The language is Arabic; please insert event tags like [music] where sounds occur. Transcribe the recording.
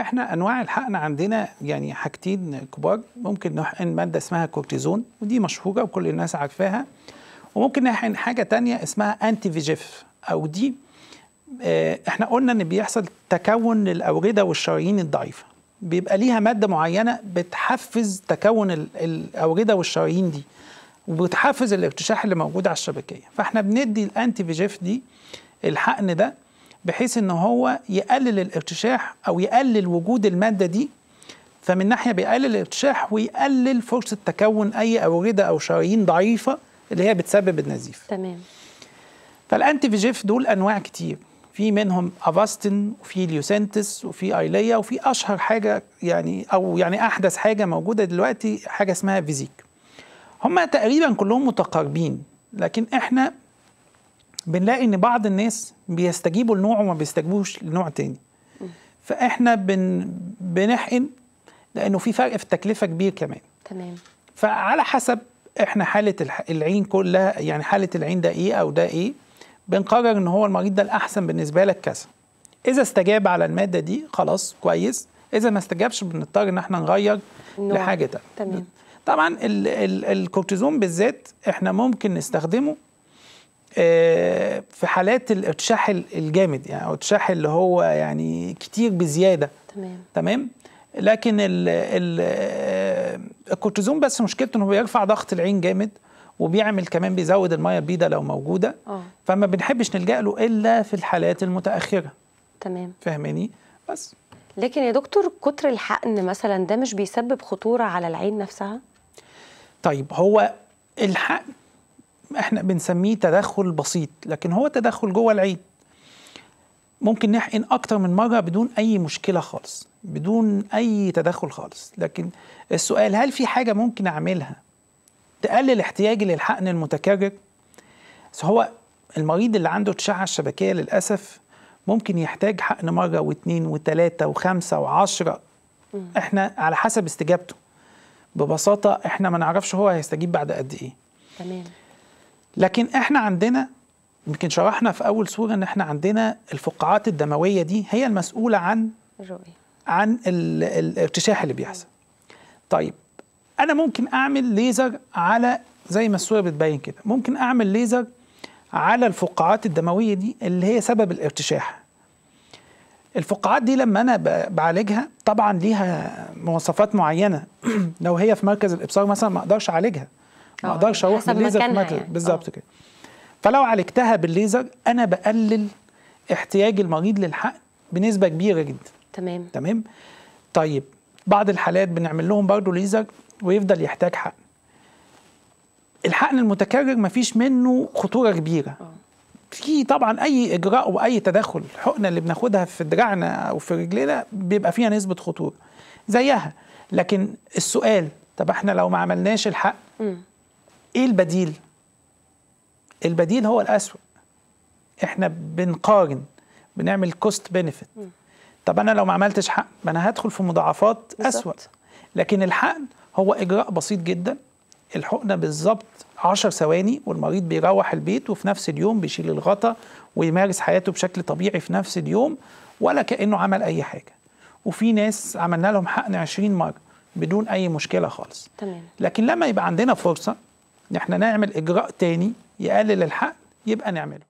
احنا انواع الحقن عندنا يعني حاجتين كبار ممكن نحقن ماده اسمها كورتيزون ودي مشهوره وكل الناس عارفاها وممكن نحقن حاجه تانية اسمها انتي فيجيف او دي آه، احنا قلنا ان بيحصل تكون للاورده والشرايين الضعيفه بيبقى ليها ماده معينه بتحفز تكون الاورده والشرايين دي وبتحفز الارتشاح اللي موجود على الشبكيه فاحنا بندي الانتي فيجيف دي الحقن ده بحيث ان هو يقلل الارتشاح او يقلل وجود الماده دي فمن ناحيه بيقلل الارتشاح ويقلل فرصه تكون اي اورده او شرايين ضعيفه اللي هي بتسبب النزيف تمام فالانتي فيجيف دول انواع كتير في منهم افاستين وفي ليوسنتس وفي ايليا وفي اشهر حاجه يعني او يعني احدث حاجه موجوده دلوقتي حاجه اسمها فيزيك هما تقريبا كلهم متقاربين لكن احنا بنلاقي ان بعض الناس بيستجيبوا لنوع وما بيستجيبوش لنوع تاني فاحنا بن بنحقن لانه في فرق في التكلفه كبير كمان تمام فعلى حسب احنا حاله العين كلها يعني حاله العين ده ايه او ده ايه بنقرر ان هو المريض ده الاحسن بالنسبه لك كذا اذا استجاب على الماده دي خلاص كويس اذا ما استجابش بنضطر ان احنا نغير نوع. لحاجه تانية تمام طبعا الكورتيزون بالذات احنا ممكن نستخدمه آه، في حالات الارتشاح الجامد يعني او الارتشاح اللي هو يعني كتير بزياده تمام تمام لكن ال آه، الكورتيزون بس مشكلته انه بيرفع ضغط العين جامد وبيعمل كمان بيزود الميه البيضه لو موجوده أوه. فما بنحبش نلجا له الا في الحالات المتاخره تمام فهماني بس لكن يا دكتور كتر الحقن مثلا ده مش بيسبب خطوره على العين نفسها طيب هو الحقن احنا بنسميه تدخل بسيط لكن هو تدخل جوه العيد ممكن نحقن اكتر من مره بدون اي مشكله خالص بدون اي تدخل خالص لكن السؤال هل في حاجه ممكن اعملها تقلل احتياجي للحقن المتكرر هو المريض اللي عنده تشعه شبكيه للاسف ممكن يحتاج حقن مره واثنين وثلاثه وخمسه وعشره احنا على حسب استجابته ببساطه احنا ما نعرفش هو هيستجيب بعد قد ايه تمام لكن احنا عندنا يمكن شرحنا في اول صوره ان احنا عندنا الفقاعات الدمويه دي هي المسؤوله عن الرؤيه عن الارتشاح اللي بيحصل طيب انا ممكن اعمل ليزر على زي ما الصوره بتبين كده ممكن اعمل ليزر على الفقاعات الدمويه دي اللي هي سبب الارتشاح الفقاعات دي لما انا بعالجها طبعا ليها مواصفات معينه [clears throat] لو هي في مركز الابصار مثلا ما اقدرش اعالجها ما آه، اقدرش اروح بالليزر في مكان يعني. بالظبط آه. كده فلو عالجتها بالليزر انا بقلل احتياج المريض للحقن بنسبه كبيره جدا تمام تمام طيب بعض الحالات بنعمل لهم برضه ليزر ويفضل يحتاج حقن الحقن المتكرر مفيش منه خطوره كبيره أوه. في طبعا اي اجراء واي تدخل الحقنه اللي بناخدها في دراعنا او في رجلنا بيبقى فيها نسبه خطوره زيها لكن السؤال طب احنا لو ما عملناش الحق ايه البديل البديل هو الاسوأ احنا بنقارن بنعمل كوست بنفيت طب انا لو ما عملتش حقن ما انا هدخل في مضاعفات اسوأ لكن الحقن هو اجراء بسيط جدا الحقنه بالظبط 10 ثواني والمريض بيروح البيت وفي نفس اليوم بيشيل الغطا ويمارس حياته بشكل طبيعي في نفس اليوم ولا كانه عمل اي حاجه وفي ناس عملنا لهم حقن 20 مره بدون اي مشكله خالص تمام. لكن لما يبقى عندنا فرصه ان احنا نعمل اجراء تاني يقلل الحقل يبقى نعمله